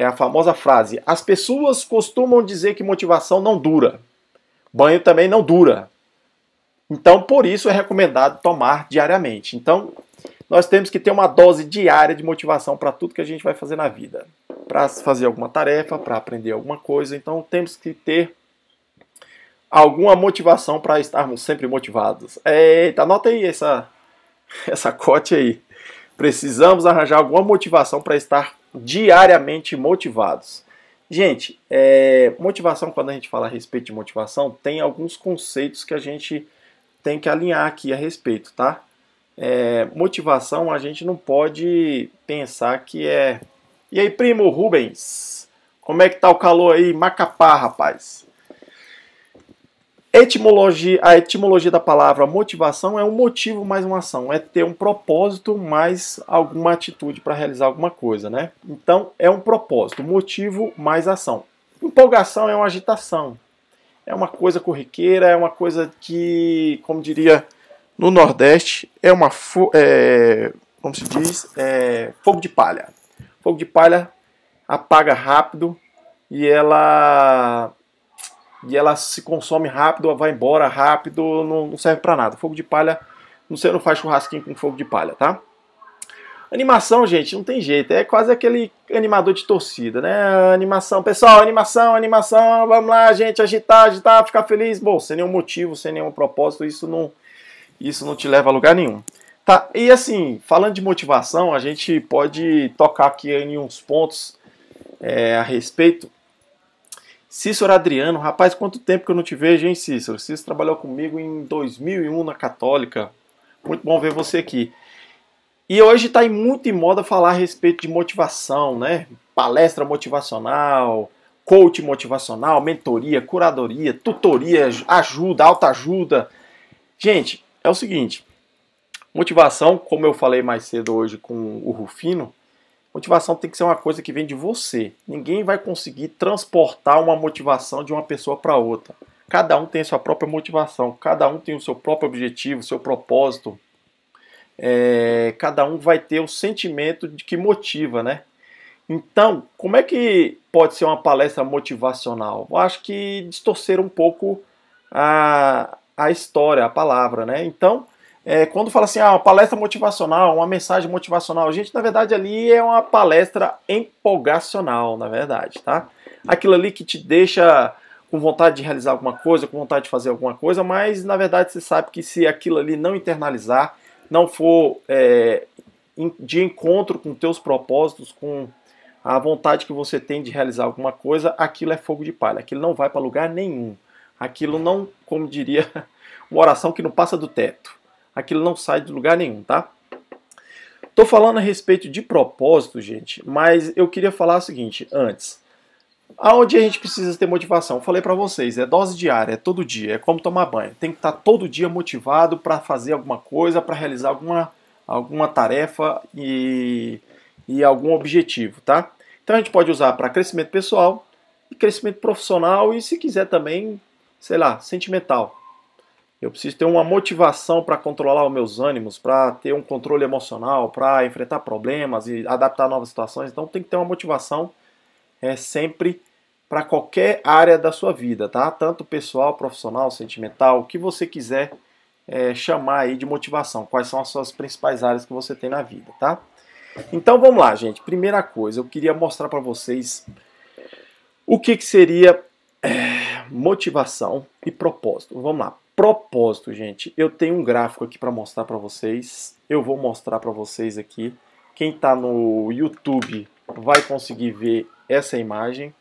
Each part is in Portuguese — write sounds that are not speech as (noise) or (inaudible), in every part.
é a famosa frase: as pessoas costumam dizer que motivação não dura, banho também não dura. Então, por isso é recomendado tomar diariamente. Então, nós temos que ter uma dose diária de motivação para tudo que a gente vai fazer na vida, para fazer alguma tarefa, para aprender alguma coisa. Então, temos que ter alguma motivação para estarmos sempre motivados. Eita, anota aí essa (laughs) essa cote aí. Precisamos arranjar alguma motivação para estar diariamente motivados. Gente, é, motivação, quando a gente fala a respeito de motivação, tem alguns conceitos que a gente tem que alinhar aqui a respeito, tá? É, motivação a gente não pode pensar que é. E aí, primo Rubens? Como é que tá o calor aí, Macapá, rapaz? Etimologia, a etimologia da palavra motivação é um motivo mais uma ação, é ter um propósito mais alguma atitude para realizar alguma coisa, né? Então é um propósito, motivo mais ação. Empolgação é uma agitação, é uma coisa corriqueira, é uma coisa que, como diria no Nordeste, é uma é, como se diz, é, fogo de palha. Fogo de palha apaga rápido e ela e ela se consome rápido, vai embora rápido, não, serve para nada. Fogo de palha, você não faz churrasquinho com fogo de palha, tá? Animação, gente, não tem jeito, é quase aquele animador de torcida, né? Animação, pessoal, animação, animação, vamos lá, gente, agitar, agitar, ficar feliz. Bom, sem nenhum motivo, sem nenhum propósito, isso não, isso não te leva a lugar nenhum. Tá, e assim, falando de motivação, a gente pode tocar aqui em uns pontos é, a respeito Cícero Adriano, rapaz, quanto tempo que eu não te vejo, hein, Cícero? Cícero trabalhou comigo em 2001 na Católica. Muito bom ver você aqui. E hoje está muito em moda falar a respeito de motivação, né? Palestra motivacional, coach motivacional, mentoria, curadoria, tutoria, ajuda, autoajuda. Gente, é o seguinte: motivação, como eu falei mais cedo hoje com o Rufino, Motivação tem que ser uma coisa que vem de você. Ninguém vai conseguir transportar uma motivação de uma pessoa para outra. Cada um tem a sua própria motivação, cada um tem o seu próprio objetivo, seu propósito. É, cada um vai ter o sentimento de que motiva, né? Então, como é que pode ser uma palestra motivacional? Eu acho que distorcer um pouco a, a história, a palavra, né? Então, é, quando fala assim, ah, uma palestra motivacional, uma mensagem motivacional, gente, na verdade ali é uma palestra empolgacional, na verdade, tá? Aquilo ali que te deixa com vontade de realizar alguma coisa, com vontade de fazer alguma coisa, mas na verdade você sabe que se aquilo ali não internalizar, não for é, de encontro com teus propósitos, com a vontade que você tem de realizar alguma coisa, aquilo é fogo de palha, aquilo não vai para lugar nenhum. Aquilo não, como diria, (laughs) uma oração que não passa do teto aquilo não sai de lugar nenhum, tá? Tô falando a respeito de propósito, gente, mas eu queria falar o seguinte antes. Aonde a gente precisa ter motivação? Eu falei para vocês, é dose diária, é todo dia, é como tomar banho. Tem que estar tá todo dia motivado para fazer alguma coisa, para realizar alguma, alguma tarefa e, e algum objetivo, tá? Então a gente pode usar para crescimento pessoal, crescimento profissional e se quiser também, sei lá, sentimental. Eu preciso ter uma motivação para controlar os meus ânimos, para ter um controle emocional, para enfrentar problemas e adaptar novas situações. Então tem que ter uma motivação é, sempre para qualquer área da sua vida, tá? Tanto pessoal, profissional, sentimental, o que você quiser é, chamar aí de motivação. Quais são as suas principais áreas que você tem na vida, tá? Então vamos lá, gente. Primeira coisa, eu queria mostrar para vocês o que, que seria é, motivação e propósito. Vamos lá propósito, gente, eu tenho um gráfico aqui para mostrar para vocês. Eu vou mostrar para vocês aqui. Quem está no YouTube vai conseguir ver essa imagem.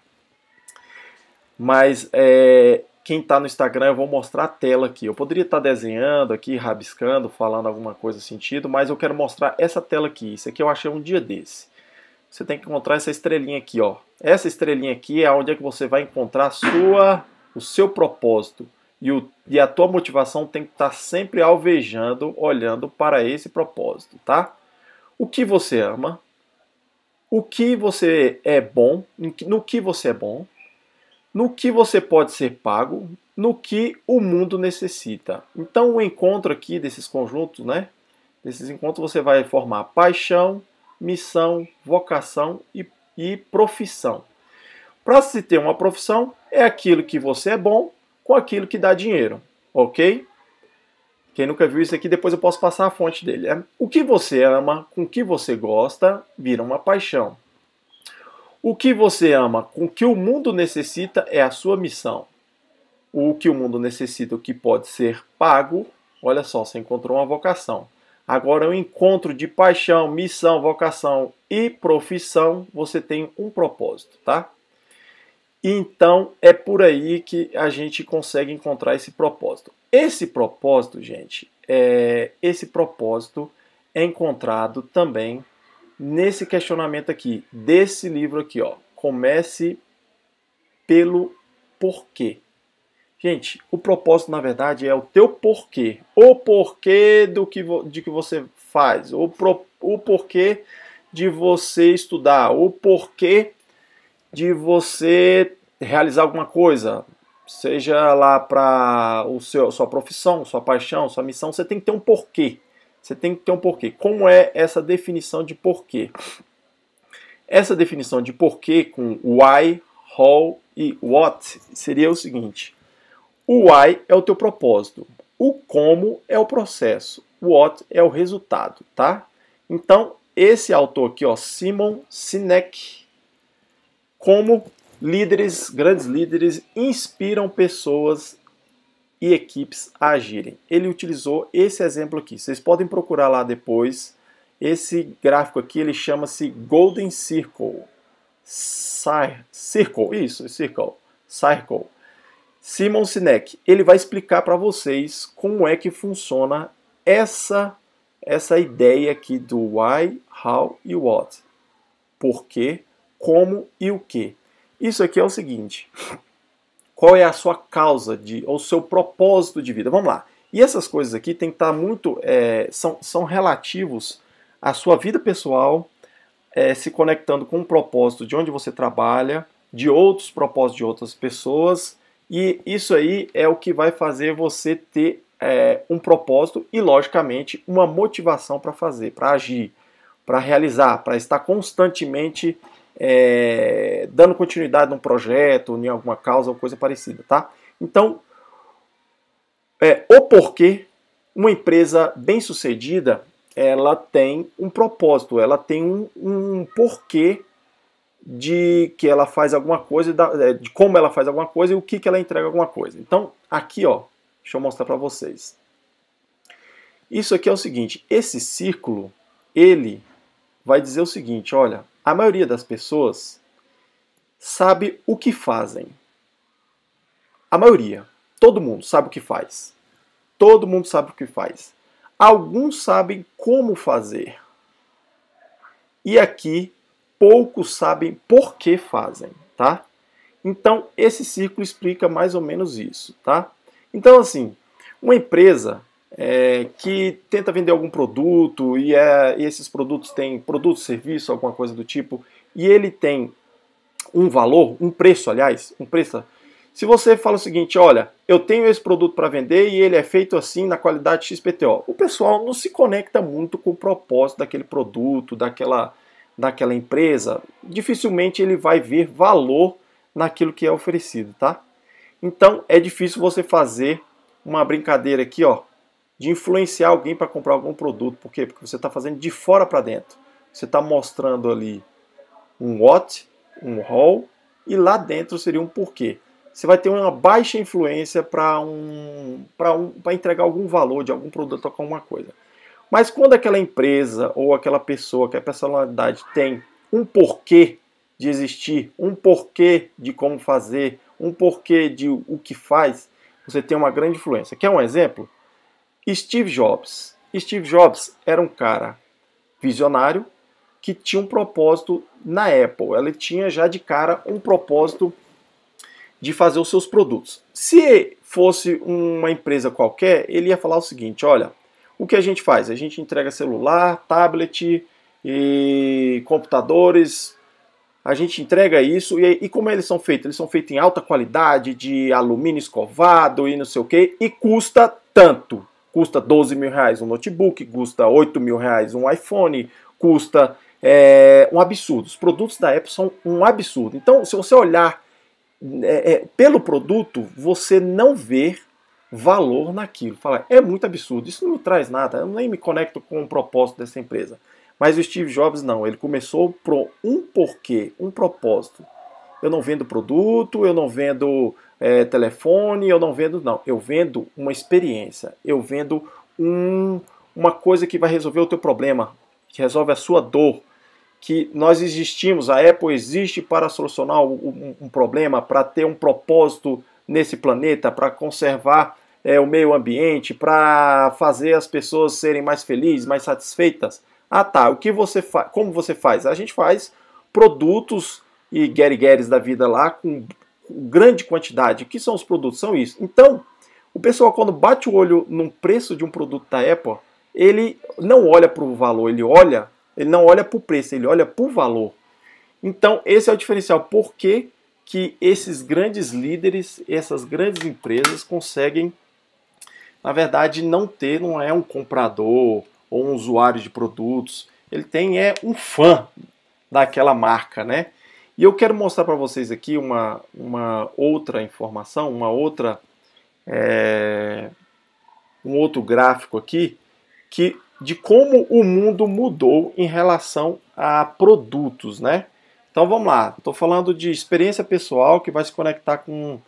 Mas é, quem está no Instagram, eu vou mostrar a tela aqui. Eu poderia estar tá desenhando aqui, rabiscando, falando alguma coisa sentido, mas eu quero mostrar essa tela aqui. Isso aqui eu achei um dia desse. Você tem que encontrar essa estrelinha aqui, ó. Essa estrelinha aqui é onde é que você vai encontrar sua, o seu propósito e, o, e a tua motivação tem que estar tá sempre alvejando, olhando para esse propósito, tá? O que você ama, o que você é bom, no que você é bom, no que você pode ser pago, no que o mundo necessita. Então, o encontro aqui desses conjuntos, né? Desses encontros você vai formar paixão, missão, vocação e, e profissão. Para se ter uma profissão, é aquilo que você é bom com aquilo que dá dinheiro, ok? Quem nunca viu isso aqui, depois eu posso passar a fonte dele. É o que você ama, com o que você gosta, vira uma paixão. O que você ama, com o que o mundo necessita, é a sua missão. O que o mundo necessita, o que pode ser pago, olha só, você encontrou uma vocação. Agora, o um encontro de paixão, missão, vocação e profissão, você tem um propósito, tá? então é por aí que a gente consegue encontrar esse propósito. Esse propósito, gente, é, esse propósito é encontrado também nesse questionamento aqui, desse livro aqui, ó. Comece pelo porquê. Gente, o propósito, na verdade, é o teu porquê. O porquê do que, de que você faz. O, pro, o porquê de você estudar. O porquê de você realizar alguma coisa, seja lá para o seu sua profissão, sua paixão, sua missão, você tem que ter um porquê. Você tem que ter um porquê. Como é essa definição de porquê? Essa definição de porquê com why, how e what seria o seguinte: o why é o teu propósito, o como é o processo, o what é o resultado, tá? Então, esse autor aqui, ó, Simon Sinek, como líderes, grandes líderes, inspiram pessoas e equipes a agirem. Ele utilizou esse exemplo aqui. Vocês podem procurar lá depois. Esse gráfico aqui ele chama-se Golden Circle. Cir circle, isso, circle. Circle. Simon Sinek, ele vai explicar para vocês como é que funciona essa essa ideia aqui do why, how e what. Por quê? como e o que. Isso aqui é o seguinte: qual é a sua causa de, ou seu propósito de vida? Vamos lá. E essas coisas aqui tem que estar tá muito. É, são, são relativos à sua vida pessoal, é, se conectando com o propósito de onde você trabalha, de outros propósitos de outras pessoas. E isso aí é o que vai fazer você ter é, um propósito e, logicamente, uma motivação para fazer, para agir, para realizar, para estar constantemente é, dando continuidade num projeto, em alguma causa ou coisa parecida, tá? Então, é, o porquê uma empresa bem-sucedida, ela tem um propósito, ela tem um, um porquê de que ela faz alguma coisa, é, de como ela faz alguma coisa e o que, que ela entrega alguma coisa. Então, aqui, ó, deixa eu mostrar para vocês. Isso aqui é o seguinte, esse círculo, ele vai dizer o seguinte, olha, a maioria das pessoas sabe o que fazem. A maioria. Todo mundo sabe o que faz. Todo mundo sabe o que faz. Alguns sabem como fazer. E aqui, poucos sabem por que fazem, tá? Então, esse círculo explica mais ou menos isso, tá? Então, assim, uma empresa é, que tenta vender algum produto e, é, e esses produtos têm produto, serviço, alguma coisa do tipo, e ele tem um valor, um preço, aliás, um preço. Se você fala o seguinte, olha, eu tenho esse produto para vender e ele é feito assim na qualidade XPTO, o pessoal não se conecta muito com o propósito daquele produto, daquela, daquela empresa, dificilmente ele vai ver valor naquilo que é oferecido, tá? Então é difícil você fazer uma brincadeira aqui, ó, de influenciar alguém para comprar algum produto. Por quê? Porque você está fazendo de fora para dentro. Você está mostrando ali um what, um how, e lá dentro seria um porquê. Você vai ter uma baixa influência para um, um, entregar algum valor de algum produto ou alguma coisa. Mas quando aquela empresa ou aquela pessoa, que é personalidade tem um porquê de existir, um porquê de como fazer, um porquê de o que faz, você tem uma grande influência. Quer um exemplo? Steve Jobs. Steve Jobs era um cara visionário que tinha um propósito na Apple. Ela tinha já de cara um propósito de fazer os seus produtos. Se fosse uma empresa qualquer, ele ia falar o seguinte: olha, o que a gente faz? A gente entrega celular, tablet e computadores. A gente entrega isso e, e como eles são feitos? Eles são feitos em alta qualidade, de alumínio escovado e não sei o que, e custa tanto custa 12 mil reais um notebook, custa 8 mil reais um iPhone, custa é, um absurdo. Os produtos da Apple são um absurdo. Então, se você olhar é, é, pelo produto, você não vê valor naquilo. Fala, é muito absurdo, isso não me traz nada, eu nem me conecto com o propósito dessa empresa. Mas o Steve Jobs não, ele começou por um porquê, um propósito. Eu não vendo produto, eu não vendo é, telefone, eu não vendo, não. Eu vendo uma experiência, eu vendo um, uma coisa que vai resolver o teu problema, que resolve a sua dor, que nós existimos, a Apple existe para solucionar um, um problema, para ter um propósito nesse planeta, para conservar é, o meio ambiente, para fazer as pessoas serem mais felizes, mais satisfeitas. Ah tá, o que você faz? Como você faz? A gente faz produtos e get da vida lá com grande quantidade. O que são os produtos? São isso. Então, o pessoal quando bate o olho num preço de um produto da Apple, ele não olha para o valor, ele olha, ele não olha para o preço, ele olha para o valor. Então, esse é o diferencial. Por que, que esses grandes líderes, essas grandes empresas conseguem, na verdade, não ter, não é um comprador ou um usuário de produtos, ele tem é um fã daquela marca, né? E eu quero mostrar para vocês aqui uma, uma outra informação, uma outra é, um outro gráfico aqui que de como o mundo mudou em relação a produtos, né? Então vamos lá, estou falando de experiência pessoal que vai se conectar com,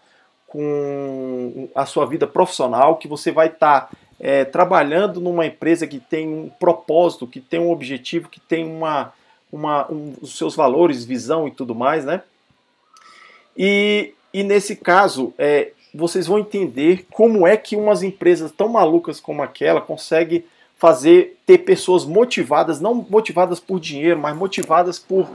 com a sua vida profissional, que você vai estar tá, é, trabalhando numa empresa que tem um propósito, que tem um objetivo, que tem uma, uma, um, os seus valores, visão e tudo mais, né? E, e nesse caso, é, vocês vão entender como é que umas empresas tão malucas como aquela consegue fazer ter pessoas motivadas, não motivadas por dinheiro, mas motivadas por,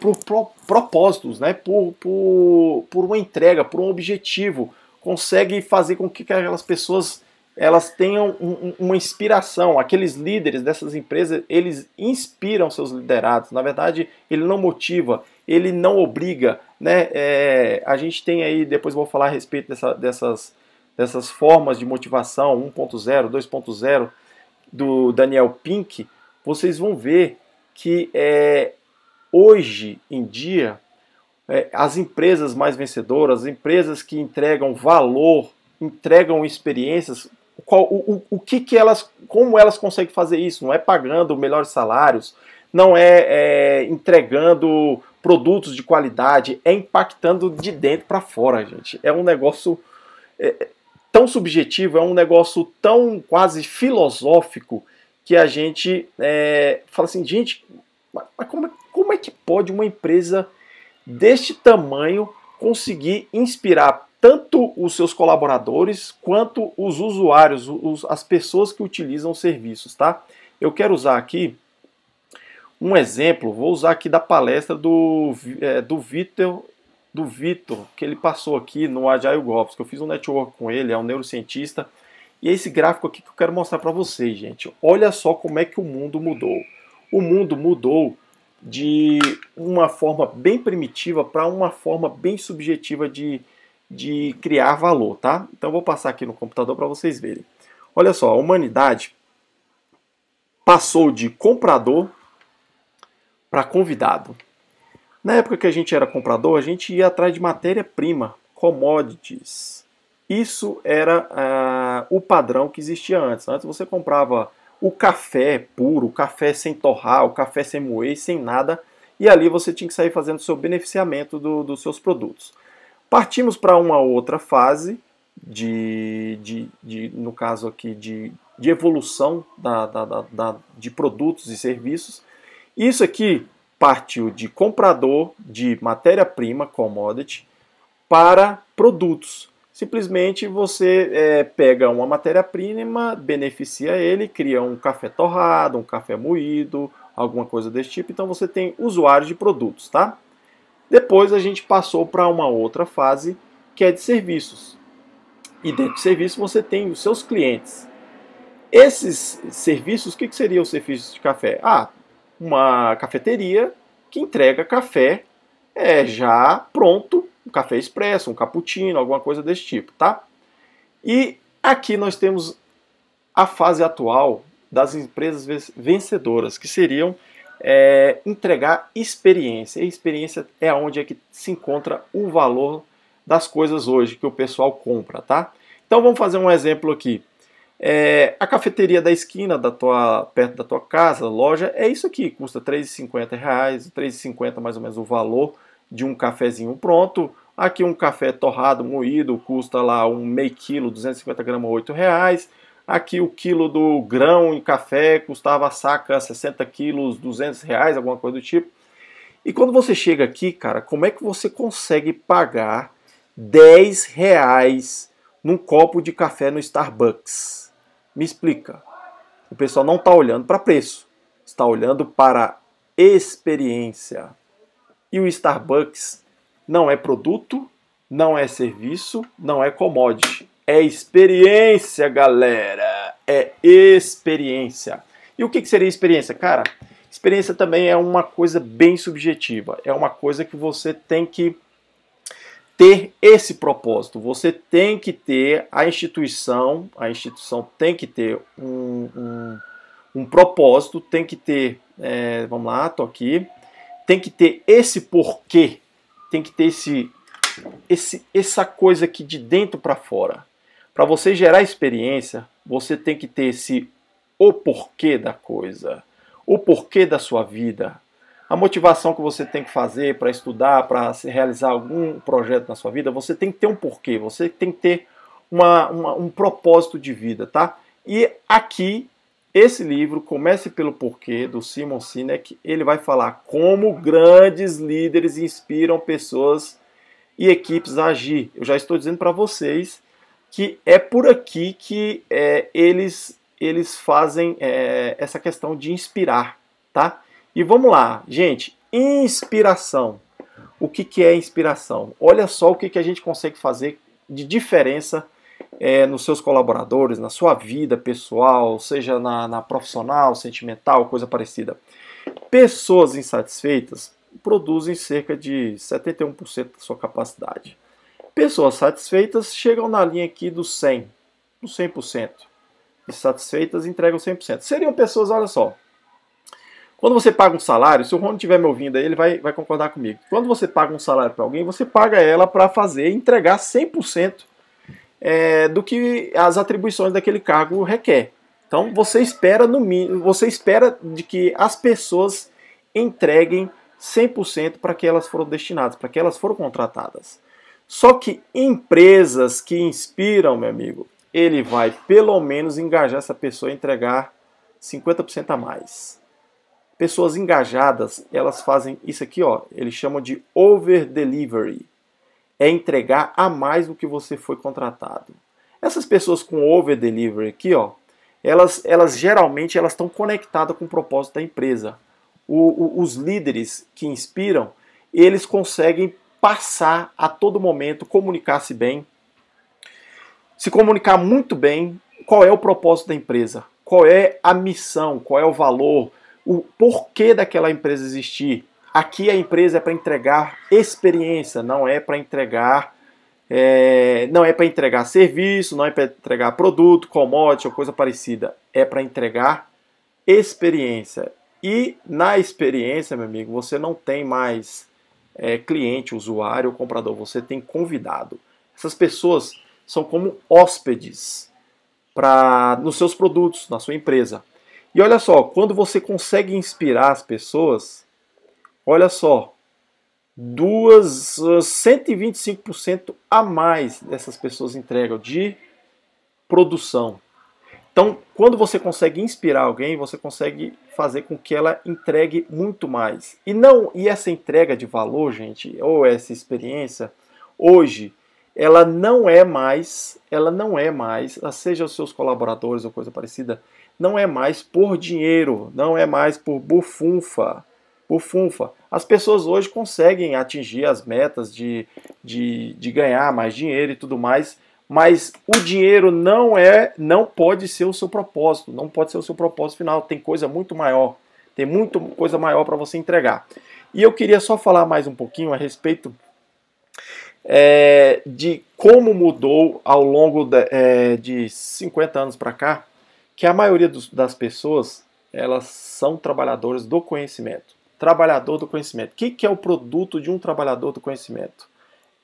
por, propósitos, né? Por, por, por uma entrega, por um objetivo. Consegue fazer com que aquelas pessoas elas tenham um, uma inspiração. Aqueles líderes dessas empresas, eles inspiram seus liderados. Na verdade, ele não motiva, ele não obriga. Né? É, a gente tem aí, depois vou falar a respeito dessa, dessas, dessas formas de motivação 1.0, 2.0 do Daniel Pink. Vocês vão ver que é, hoje em dia é, as empresas mais vencedoras, as empresas que entregam valor, entregam experiências qual, o, o, o que, que elas, como elas conseguem fazer isso? Não é pagando melhores salários, não é, é entregando produtos de qualidade, é impactando de dentro para fora, gente. É um negócio é, é, tão subjetivo, é um negócio tão quase filosófico que a gente é, fala assim, gente, mas como, é, como é que pode uma empresa deste tamanho conseguir inspirar tanto os seus colaboradores quanto os usuários, os, as pessoas que utilizam os serviços, tá? Eu quero usar aqui um exemplo, vou usar aqui da palestra do, é, do Vitor, do Vitor, que ele passou aqui no Agile Gops, que eu fiz um network com ele, é um neurocientista, e é esse gráfico aqui que eu quero mostrar para vocês, gente. Olha só como é que o mundo mudou. O mundo mudou de uma forma bem primitiva para uma forma bem subjetiva de, de criar valor, tá? Então vou passar aqui no computador para vocês verem. Olha só, a humanidade passou de comprador para convidado. Na época que a gente era comprador, a gente ia atrás de matéria-prima, commodities. Isso era uh, o padrão que existia antes. Antes você comprava o café puro, o café sem torrar, o café sem moer, sem nada, e ali você tinha que sair fazendo seu beneficiamento do, dos seus produtos. Partimos para uma outra fase de, de, de, no caso aqui, de, de evolução da, da, da, de produtos e serviços. Isso aqui partiu de comprador de matéria-prima, commodity, para produtos. Simplesmente você é, pega uma matéria-prima, beneficia ele, cria um café torrado, um café moído, alguma coisa desse tipo. Então você tem usuários de produtos, tá? Depois a gente passou para uma outra fase que é de serviços. E dentro de serviço você tem os seus clientes. Esses serviços, o que, que seriam os serviços de café? Ah, uma cafeteria que entrega café é, já pronto, um café expresso, um cappuccino, alguma coisa desse tipo, tá? E aqui nós temos a fase atual das empresas vencedoras, que seriam é, entregar experiência. E experiência é onde é que se encontra o valor das coisas hoje que o pessoal compra, tá? Então vamos fazer um exemplo aqui. É, a cafeteria da esquina da tua, perto da tua casa, loja, é isso aqui, custa R$ 3,50, R$ 3,50 mais ou menos o valor de um cafezinho pronto. Aqui um café torrado, moído, custa lá um meio quilo, 250 gramas, R$ 8,00. Aqui o quilo do grão e café custava a saca 60 quilos, 200 reais, alguma coisa do tipo. E quando você chega aqui, cara, como é que você consegue pagar 10 reais num copo de café no Starbucks? Me explica. O pessoal não está olhando para preço, está olhando para experiência. E o Starbucks não é produto, não é serviço, não é commodity. É experiência, galera. É experiência. E o que, seria experiência? Cara, experiência também é uma coisa bem subjetiva. É uma coisa que você tem que ter esse propósito. Você tem que ter a instituição, a instituição tem que ter um, um, um propósito, tem que ter, é, vamos lá, tô aqui, tem que ter esse porquê, tem que ter esse, esse essa coisa aqui de dentro para fora. Para você gerar experiência, você tem que ter esse o porquê da coisa, o porquê da sua vida, a motivação que você tem que fazer para estudar, para realizar algum projeto na sua vida, você tem que ter um porquê, você tem que ter uma, uma, um propósito de vida, tá? E aqui, esse livro, Comece pelo Porquê, do Simon Sinek, ele vai falar como grandes líderes inspiram pessoas e equipes a agir. Eu já estou dizendo para vocês que é por aqui que é, eles, eles fazem é, essa questão de inspirar, tá? E vamos lá, gente, inspiração. O que, que é inspiração? Olha só o que, que a gente consegue fazer de diferença é, nos seus colaboradores, na sua vida pessoal, seja na, na profissional, sentimental, coisa parecida. Pessoas insatisfeitas produzem cerca de 71% da sua capacidade. Pessoas satisfeitas chegam na linha aqui do 100, do 100%. E satisfeitas entregam 100%. Seriam pessoas, olha só. Quando você paga um salário, se o Rony estiver me ouvindo aí, ele vai, vai concordar comigo. Quando você paga um salário para alguém, você paga ela para fazer, entregar 100% é, do que as atribuições daquele cargo requer. Então você espera no mínimo, você espera de que as pessoas entreguem 100% para que elas foram destinadas, para que elas foram contratadas. Só que empresas que inspiram, meu amigo, ele vai pelo menos engajar essa pessoa a entregar 50% a mais. Pessoas engajadas, elas fazem isso aqui, ó, eles chamam de over delivery. É entregar a mais do que você foi contratado. Essas pessoas com over delivery aqui, ó, elas, elas geralmente elas estão conectadas com o propósito da empresa. O, o, os líderes que inspiram, eles conseguem passar a todo momento, comunicar-se bem, se comunicar muito bem qual é o propósito da empresa, qual é a missão, qual é o valor, o porquê daquela empresa existir. Aqui a empresa é para entregar experiência, não é para entregar é, não é para entregar serviço, não é para entregar produto, commodity ou coisa parecida. É para entregar experiência. E na experiência, meu amigo, você não tem mais é, cliente, usuário comprador, você tem convidado. Essas pessoas são como hóspedes para nos seus produtos, na sua empresa. E olha só, quando você consegue inspirar as pessoas, olha só, duas 125% ah, a mais dessas pessoas entregam de produção. Então, quando você consegue inspirar alguém, você consegue fazer com que ela entregue muito mais. E não, e essa entrega de valor, gente, ou essa experiência, hoje ela não é mais, ela não é mais, ah, seja os seus colaboradores ou coisa parecida, não é mais por dinheiro, não é mais por bufunfa. Bufunfa. As pessoas hoje conseguem atingir as metas de, de, de ganhar mais dinheiro e tudo mais mas o dinheiro não é, não pode ser o seu propósito, não pode ser o seu propósito final, tem coisa muito maior, tem muito coisa maior para você entregar. E eu queria só falar mais um pouquinho a respeito é, de como mudou ao longo de, é, de 50 anos para cá, que a maioria dos, das pessoas elas são trabalhadores do conhecimento. Trabalhador do conhecimento. O que, que é o produto de um trabalhador do conhecimento?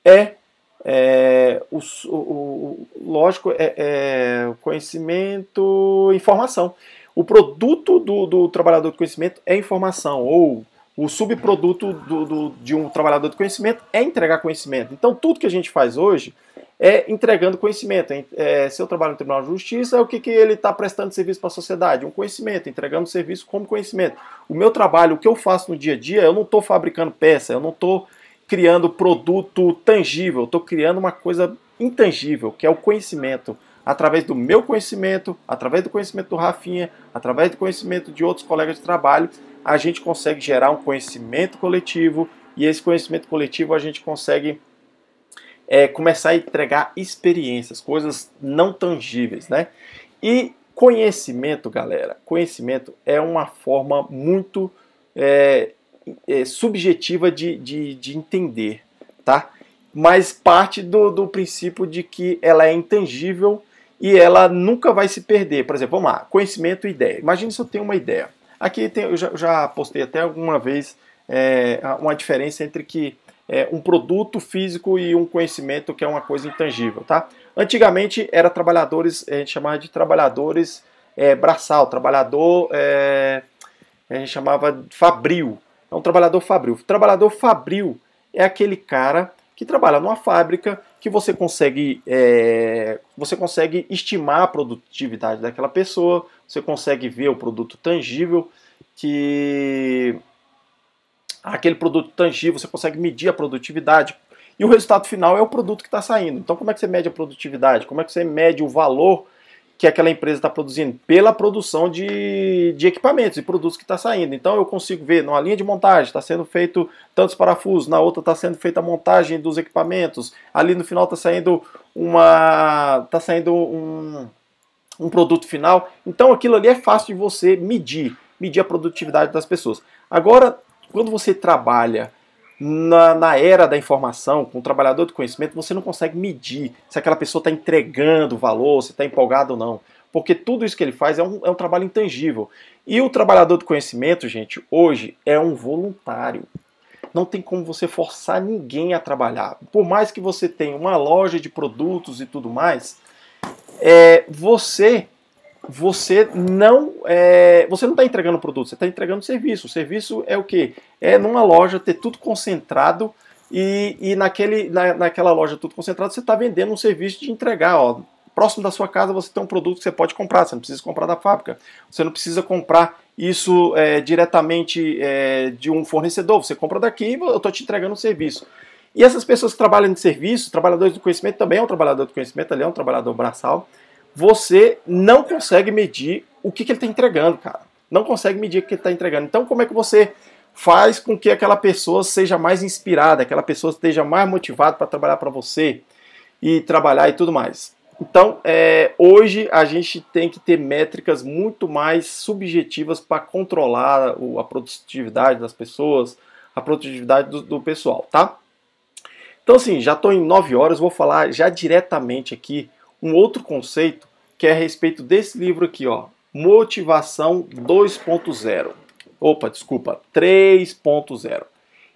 É é, o, o, lógico, é, é conhecimento, informação. O produto do, do trabalhador do conhecimento é informação, ou o subproduto do, do, de um trabalhador do conhecimento é entregar conhecimento. Então, tudo que a gente faz hoje é entregando conhecimento. É, se eu trabalho no Tribunal de Justiça, é o que, que ele está prestando serviço para a sociedade? Um conhecimento, entregando serviço como conhecimento. O meu trabalho, o que eu faço no dia a dia, eu não estou fabricando peça, eu não estou criando produto tangível, estou criando uma coisa intangível, que é o conhecimento. Através do meu conhecimento, através do conhecimento do Rafinha, através do conhecimento de outros colegas de trabalho, a gente consegue gerar um conhecimento coletivo e esse conhecimento coletivo a gente consegue é, começar a entregar experiências, coisas não tangíveis, né? E conhecimento, galera, conhecimento é uma forma muito é, é, subjetiva de, de, de, entender, tá? Mas parte do, do princípio de que ela é intangível e ela nunca vai se perder. Por exemplo, vamos lá, conhecimento e ideia. Imagina se eu tenho uma ideia. Aqui tem, eu já, já, postei até alguma vez é, uma diferença entre que é, um produto físico e um conhecimento que é uma coisa intangível, tá? Antigamente era trabalhadores, a gente chamava de trabalhadores é, braçal, trabalhador, é, a gente chamava de fabril, é um trabalhador fabril. O trabalhador fabril é aquele cara que trabalha numa fábrica que você consegue é, você consegue estimar a produtividade daquela pessoa, você consegue ver o produto tangível que aquele produto tangível você consegue medir a produtividade e o resultado final é o produto que está saindo. Então como é que você mede a produtividade? Como é que você mede o valor que aquela empresa está produzindo pela produção de, de equipamentos e produtos que está saindo. Então eu consigo ver numa linha de montagem está sendo feito tantos parafusos, na outra está sendo feita a montagem dos equipamentos, ali no final está saindo uma está saindo um, um produto final. Então aquilo ali é fácil de você medir, medir a produtividade das pessoas. Agora quando você trabalha na, na, era da informação, com o trabalhador do conhecimento, você não consegue medir se aquela pessoa está entregando valor, se está empolgado ou não. Porque tudo isso que ele faz é um, é um trabalho intangível. E o trabalhador do conhecimento, gente, hoje é um voluntário. Não tem como você forçar ninguém a trabalhar. Por mais que você tenha uma loja de produtos e tudo mais, é, você você não é, você não está entregando produto, você está entregando serviço. O serviço é o que? É numa loja ter tudo concentrado e, e naquele, na, naquela loja tudo concentrado você está vendendo um serviço de entregar. Ó. Próximo da sua casa você tem um produto que você pode comprar, você não precisa comprar da fábrica, você não precisa comprar isso é, diretamente é, de um fornecedor, você compra daqui e eu estou te entregando um serviço. E essas pessoas que trabalham de serviço, trabalhadores do conhecimento, também é um trabalhador do conhecimento, ali é um trabalhador braçal, você não consegue medir o que, que ele está entregando, cara. Não consegue medir o que ele está entregando. Então, como é que você faz com que aquela pessoa seja mais inspirada, aquela pessoa esteja mais motivada para trabalhar para você e trabalhar e tudo mais? Então, é, hoje a gente tem que ter métricas muito mais subjetivas para controlar a produtividade das pessoas, a produtividade do, do pessoal, tá? Então, assim, já estou em 9 horas, vou falar já diretamente aqui um outro conceito que é a respeito desse livro aqui, ó, Motivação 2.0. Opa, desculpa, 3.0.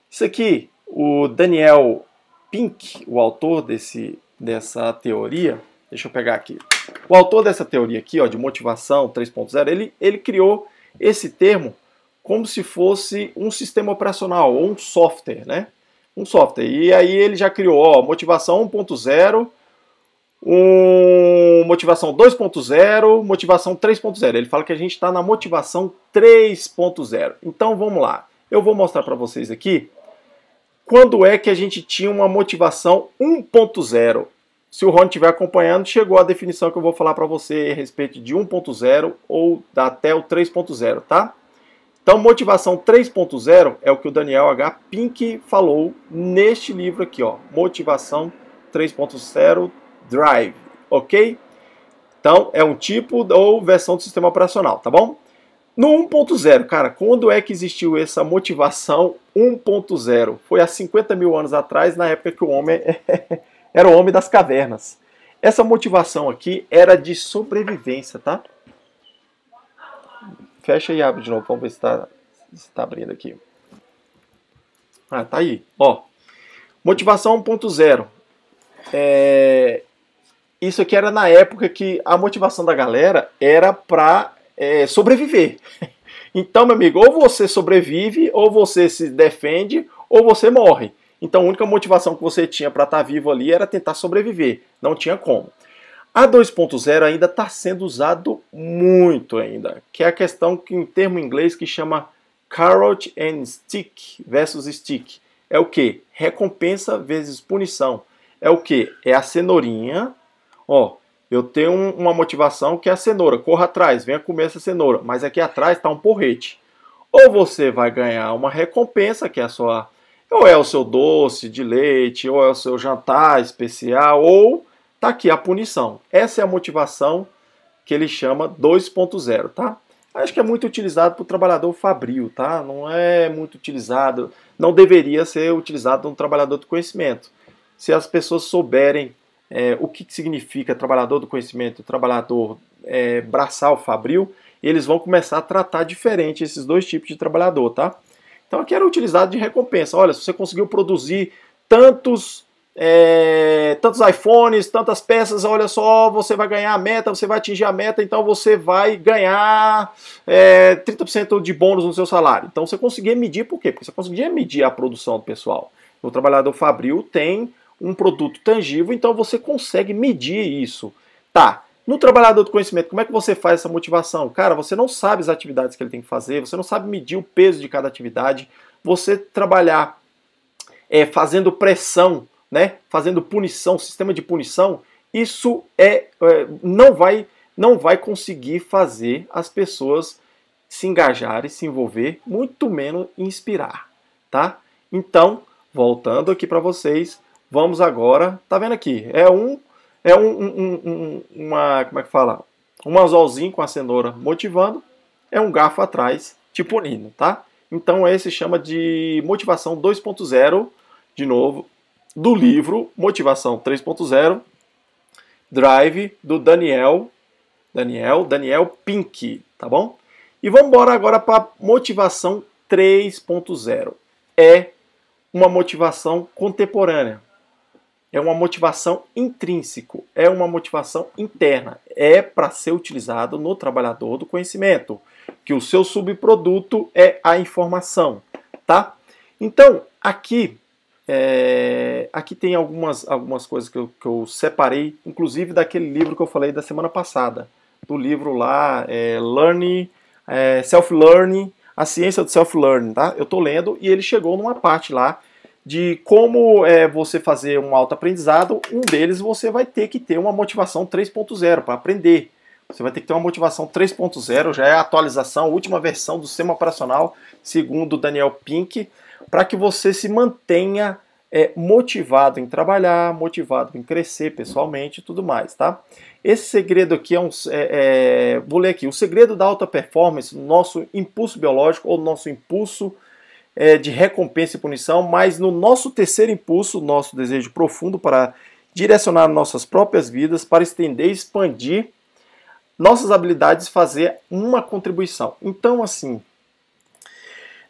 Isso aqui, o Daniel Pink, o autor desse, dessa teoria, deixa eu pegar aqui. O autor dessa teoria aqui, ó, de motivação 3.0, ele, ele criou esse termo como se fosse um sistema operacional ou um software, né? Um software. E aí ele já criou, ó, motivação 1.0 um motivação 2.0, motivação 3.0. Ele fala que a gente está na motivação 3.0. Então vamos lá. Eu vou mostrar para vocês aqui quando é que a gente tinha uma motivação 1.0. Se o Ron estiver acompanhando, chegou a definição que eu vou falar para você a respeito de 1.0 ou até o 3.0, tá? Então, motivação 3.0 é o que o Daniel H. Pink falou neste livro aqui, ó. Motivação 3.0 drive, ok? Então, é um tipo ou versão do sistema operacional, tá bom? No 1.0, cara, quando é que existiu essa motivação 1.0? Foi há 50 mil anos atrás, na época que o homem (laughs) era o homem das cavernas. Essa motivação aqui era de sobrevivência, tá? Fecha e abre de novo, vamos ver se está tá abrindo aqui. Ah, tá aí, ó. Motivação 1.0. É, isso aqui era na época que a motivação da galera era para é, sobreviver. (laughs) Então, meu amigo, ou você sobrevive, ou você se defende, ou você morre. Então, a única motivação que você tinha para estar tá vivo ali era tentar sobreviver. Não tinha como. A 2.0 ainda está sendo usado muito ainda, que é a questão que em termo inglês que chama carrot and stick versus stick. É o que? Recompensa vezes punição. É o que? É a cenourinha Ó, eu tenho uma motivação que é a cenoura, corra atrás, venha comer essa cenoura, mas aqui atrás está um porrete. Ou você vai ganhar uma recompensa, que é a sua. Ou é o seu doce de leite, ou é o seu jantar especial, ou tá aqui a punição. Essa é a motivação que ele chama 2.0, tá? Acho que é muito utilizado para o trabalhador fabril, tá? Não é muito utilizado, não deveria ser utilizado para um trabalhador do conhecimento. Se as pessoas souberem é, o que, que, significa trabalhador do conhecimento, trabalhador é, braçal, fabril, eles vão começar a tratar diferente esses dois tipos de trabalhador, tá? Então aqui era utilizado de recompensa. Olha, se você conseguiu produzir tantos é, tantos iPhones, tantas peças, olha só, você vai ganhar a meta, você vai atingir a meta, então você vai ganhar é, 30% de bônus no seu salário. Então você conseguia medir por quê? Porque você conseguia medir a produção do pessoal. O trabalhador fabril tem um produto tangível, então você consegue medir isso. Tá. No trabalhador do conhecimento, como é que você faz essa motivação? Cara, você não sabe as atividades que ele tem que fazer, você não sabe medir o peso de cada atividade. Você trabalhar é, fazendo pressão, né, fazendo punição, sistema de punição, isso é, é não vai não vai conseguir fazer as pessoas se engajarem, se envolver, muito menos inspirar, tá? Então, voltando aqui para vocês, Vamos agora, tá vendo aqui? É um, é um, um, um uma, como é que fala? Um anzolzinho com a cenoura motivando, é um garfo atrás te punindo, tá? Então esse chama de motivação 2.0, de novo, do livro Motivação 3.0, Drive do Daniel, Daniel, Daniel Pink, tá bom? E vamos embora agora para motivação 3.0. É uma motivação contemporânea é uma motivação intrínseco, é uma motivação interna, é para ser utilizado no trabalhador do conhecimento, que o seu subproduto é a informação, tá? Então, aqui é, aqui tem algumas, algumas coisas que eu, que eu, separei, inclusive daquele livro que eu falei da semana passada, do livro lá, é, Learning, é, Self-Learning, A Ciência do Self-Learning, tá? Eu tô lendo e ele chegou numa parte lá de como é, você fazer um autoaprendizado, um deles você vai ter que ter uma motivação 3.0 para aprender. Você vai ter que ter uma motivação 3.0, já é a atualização, a última versão do sistema operacional, segundo Daniel Pink, para que você se mantenha é, motivado em trabalhar, motivado em crescer pessoalmente e tudo mais, tá? Esse segredo aqui é um. É, é, vou ler aqui. O segredo da alta performance, nosso impulso biológico ou nosso impulso é, de recompensa e punição, mas no nosso terceiro impulso, nosso desejo profundo para direcionar nossas próprias vidas, para estender e expandir nossas habilidades, fazer uma contribuição. Então, assim,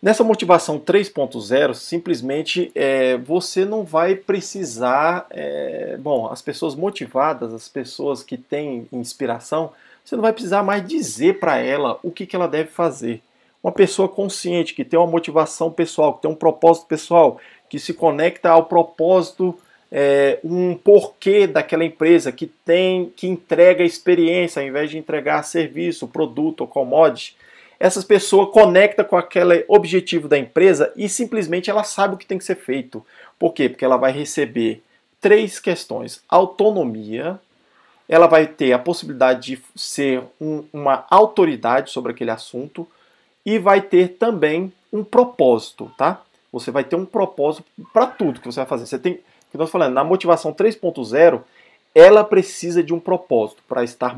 nessa motivação 3.0, simplesmente é, você não vai precisar. É, bom, as pessoas motivadas, as pessoas que têm inspiração, você não vai precisar mais dizer para ela o que, que ela deve fazer uma pessoa consciente, que tem uma motivação pessoal, que tem um propósito pessoal, que se conecta ao propósito, é, um porquê daquela empresa, que tem, que entrega experiência ao invés de entregar serviço, produto ou commodity. Essas pessoas conecta com aquele objetivo da empresa e simplesmente ela sabe o que tem que ser feito. Por quê? Porque ela vai receber três questões: autonomia, ela vai ter a possibilidade de ser um, uma autoridade sobre aquele assunto e vai ter também um propósito, tá? Você vai ter um propósito para tudo que você vai fazer. Você tem, que nós falando, na motivação 3.0, ela precisa de um propósito para estar